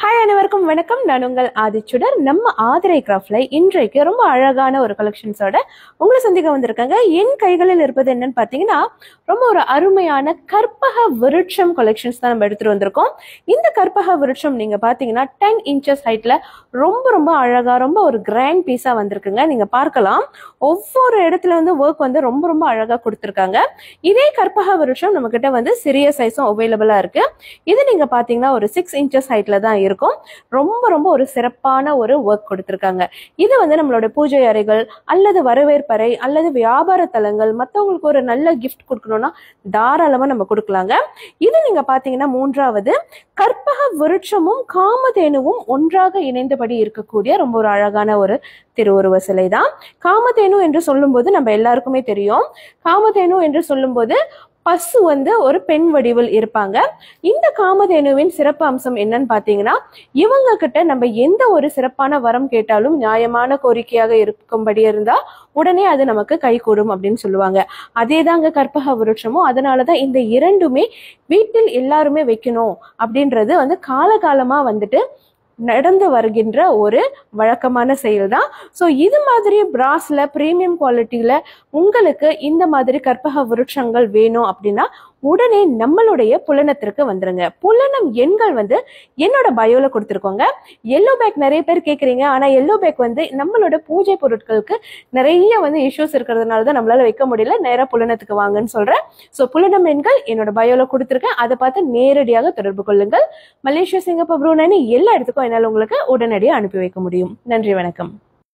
hi அனைவருக்கும் வணக்கம் நான் உங்கள் ஆதிச்சுடர் நம்ம ஆதிரை கிராஃப்ட்ல இன்றைக்கு ரொம்ப அழகான ஒரு கலெக்ஷன்ஸோட உங்களை சந்திக்க வந்திருக்காங்க என் கைகளில் இருப்பது என்னன்னு பார்த்தீங்கன்னா ரொம்ப ஒரு அருமையான கற்பக விருட்சம் கலெக்ஷன்ஸ் தான் நம்ம எடுத்துட்டு வந்திருக்கோம் இந்த கற்பக விருட்சம் நீங்க பார்த்தீங்கன்னா டென் இன்ச்சஸ் ஹைட்ல ரொம்ப ரொம்ப அழகா ரொம்ப ஒரு கிராண்ட் பீஸா வந்திருக்குங்க நீங்க பார்க்கலாம் ஒவ்வொரு இடத்துல வந்து ஒர்க் வந்து ரொம்ப ரொம்ப அழகா கொடுத்துருக்காங்க இதே கற்பக விருட்சம் நம்ம வந்து சிறிய சைஸும் அவைலபிளா இருக்கு இது நீங்க பாத்தீங்கன்னா ஒரு சிக்ஸ் இன்ச்சஸ் ஹைட்ல தான் தான் இருக்கும் ரொம்ப ரொம்ப ஒரு சிறப்பான ஒரு ஒர்க் கொடுத்துருக்காங்க இது வந்து நம்மளோட பூஜை அறைகள் அல்லது வரவேற்பறை அல்லது வியாபார தலங்கள் மற்றவங்களுக்கு ஒரு நல்ல கிஃப்ட் கொடுக்கணும்னா தாராளமாக நம்ம கொடுக்கலாங்க இது நீங்கள் பார்த்தீங்கன்னா மூன்றாவது கற்பக விருட்சமும் காமதேனுவும் ஒன்றாக இணைந்தபடி இருக்கக்கூடிய ரொம்ப ஒரு அழகான ஒரு திருவுருவ சிலை தான் காமதேனு என்று சொல்லும்போது நம்ம எல்லாருக்குமே தெரியும் காமதேனு என்று சொல்லும்போது பசு வந்து ஒரு பெண் வடிவில் இருப்பாங்க இந்த காமதேனுவின் சிறப்பு அம்சம் என்னன்னு பார்த்தீங்கன்னா இவங்க கிட்ட நம்ம எந்த ஒரு சிறப்பான வரம் கேட்டாலும் நியாயமான கோரிக்கையாக இருக்கும்படி இருந்தா உடனே அது நமக்கு கைகூடும் அப்படின்னு சொல்லுவாங்க அதே தாங்க கற்பக விருட்சமும் அதனாலதான் இந்த இரண்டுமே வீட்டில் எல்லாருமே வைக்கணும் அப்படின்றது வந்து காலகாலமா வந்துட்டு நடந்து வருகின்ற ஒரு வழக்கமான செயல் தான் ஸோ இது மாதிரி பிராஸில் ப்ரீமியம் குவாலிட்டியில் உங்களுக்கு இந்த மாதிரி கற்பக விருட்சங்கள் வேணும் அப்படின்னா உடனே நம்மளுடைய புலனத்திற்கு வந்துருங்க புலனம் எண்கள் வந்து என்னோட பயோல கொடுத்துருக்கோங்க எல்லோ பேக் நிறைய பேர் கேட்குறீங்க ஆனால் எல்லோ பேக் வந்து நம்மளோட பூஜை பொருட்களுக்கு நிறைய வந்து இஷ்யூஸ் இருக்கிறதுனால தான் நம்மளால வைக்க முடியல நேராக புலனத்துக்கு வாங்கன்னு சொல்கிறேன் ஸோ புலனம் எண்கள் என்னோட பயோல கொடுத்துருக்கேன் அதை பார்த்து நேரடியாக தொடர்பு கொள்ளுங்கள் மலேசியா சிங்கப்பூர் ப்ரூனானி எல்லா இடத்துக்கும் என்னால் உங்களுக்கு உடனடியாக அனுப்பி வைக்க முடியும் நன்றி வணக்கம்